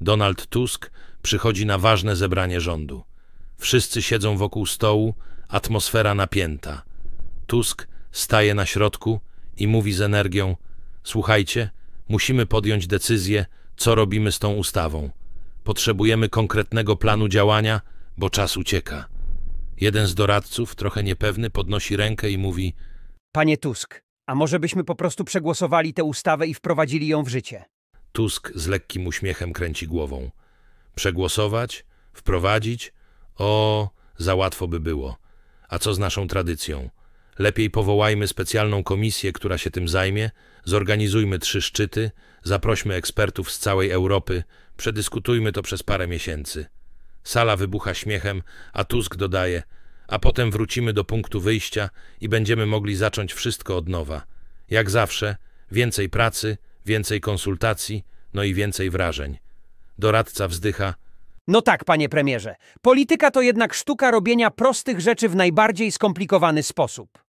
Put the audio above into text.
Donald Tusk przychodzi na ważne zebranie rządu. Wszyscy siedzą wokół stołu, atmosfera napięta. Tusk staje na środku i mówi z energią: Słuchajcie, musimy podjąć decyzję, co robimy z tą ustawą. Potrzebujemy konkretnego planu działania, bo czas ucieka. Jeden z doradców, trochę niepewny, podnosi rękę i mówi: Panie Tusk, a może byśmy po prostu przegłosowali tę ustawę i wprowadzili ją w życie? Tusk z lekkim uśmiechem kręci głową. Przegłosować? Wprowadzić? O, za łatwo by było. A co z naszą tradycją? Lepiej powołajmy specjalną komisję, która się tym zajmie, zorganizujmy trzy szczyty, zaprośmy ekspertów z całej Europy, przedyskutujmy to przez parę miesięcy. Sala wybucha śmiechem, a Tusk dodaje, a potem wrócimy do punktu wyjścia i będziemy mogli zacząć wszystko od nowa. Jak zawsze, więcej pracy, Więcej konsultacji, no i więcej wrażeń. Doradca wzdycha. No tak, panie premierze. Polityka to jednak sztuka robienia prostych rzeczy w najbardziej skomplikowany sposób.